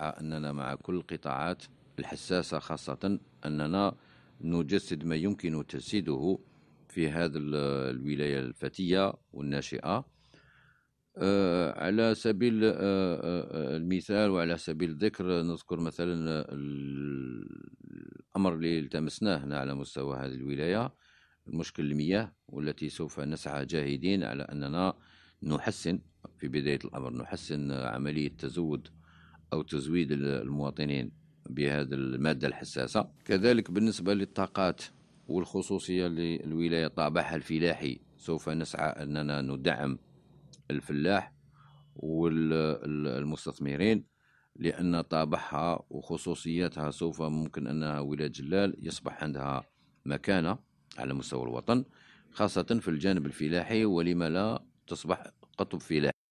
أننا مع كل القطاعات الحساسة خاصة أننا نجسد ما يمكن تجسيده في هذه الولاية الفتية والناشئة آه، على سبيل آه، آه، المثال وعلى سبيل الذكر نذكر مثلا الأمر اللي التمسناه هنا على مستوى هذه الولاية مشكل المياه والتي سوف نسعى جاهدين على أننا نحسن في بداية الأمر نحسن عملية تزود أو تزويد المواطنين بهذه المادة الحساسة كذلك بالنسبة للطاقات والخصوصية للولاية طابعها الفلاحي سوف نسعى أننا ندعم الفلاح والمستثمرين لأن طابعها وخصوصياتها سوف ممكن أنها ولاية جلال يصبح عندها مكانة على مستوى الوطن خاصة في الجانب الفلاحي ولما لا تصبح قطب فلاحي